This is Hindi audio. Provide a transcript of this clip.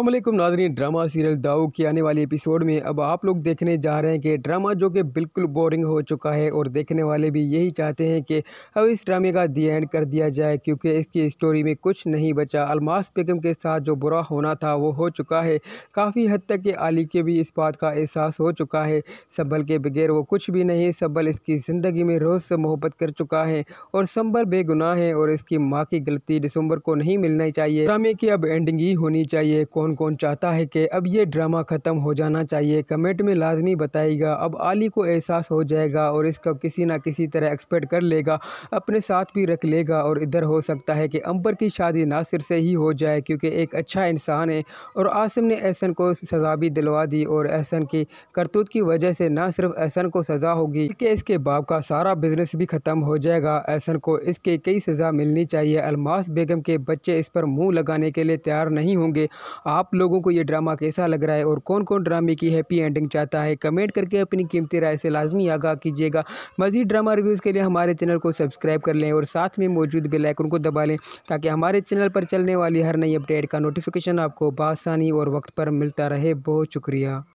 अल्लाम नाजरीन ड्रामा सीरियल दाऊ के आने वाले एपिसोड में अब आप लोग देखने जा रहे हैं कि ड्रामा जो कि बिल्कुल बोरिंग हो चुका है और देखने वाले भी यही चाहते हैं कि अब इस ड्रामे का दी एंड कर दिया जाए क्योंकि इसकी स्टोरी में कुछ नहीं बचा अलमास बेगम के साथ जो बुरा होना था वो हो चुका है काफ़ी हद तक कि आली के भी इस बात का एहसास हो चुका है संभल के बगैर वो कुछ भी नहीं संभल इसकी ज़िंदगी में रोज़ से मोहब्बत कर चुका है और संभल बेगुनाह है और इसकी माँ की गलती दिसंबर को नहीं मिलनी चाहिए ड्रामे की अब एंडिंग ही होनी चाहिए कौन कौन चाहता है कि अब ये ड्रामा ख़त्म हो जाना चाहिए कमेंट में लाजमी बताएगा अब आली को एहसास हो जाएगा और इसका किसी ना किसी तरह एक्सपेक्ट कर लेगा अपने साथ भी रख लेगा और इधर हो सकता है कि अंबर की शादी नासिर से ही हो जाए क्योंकि एक अच्छा इंसान है और आसिम ने एहसन को सज़ा भी दिलवा दी और एहसन की करतूत की वजह से ना सिर्फ एहसन को सज़ा होगी बल्कि इसके बाप का सारा बिजनेस भी ख़त्म हो जाएगा एहसन को इसके कई सज़ा मिलनी चाहिए अलमास बेगम के बच्चे इस पर मुंह लगाने के लिए तैयार नहीं होंगे आप लोगों को ये ड्रामा कैसा लग रहा है और कौन कौन ड्रामे की हैप्पी एंडिंग चाहता है कमेंट करके अपनी कीमती राय से लाजमी आगाह कीजिएगा मजीद ड्रामा रिव्यूज़ के लिए हमारे चैनल को सब्सक्राइब कर लें और साथ में मौजूद बेलाइकन को दबा लें ताकि हमारे चैनल पर चलने वाली हर नई अपडेट का नोटिफिकेशन आपको बासानी और वक्त पर मिलता रहे बहुत शुक्रिया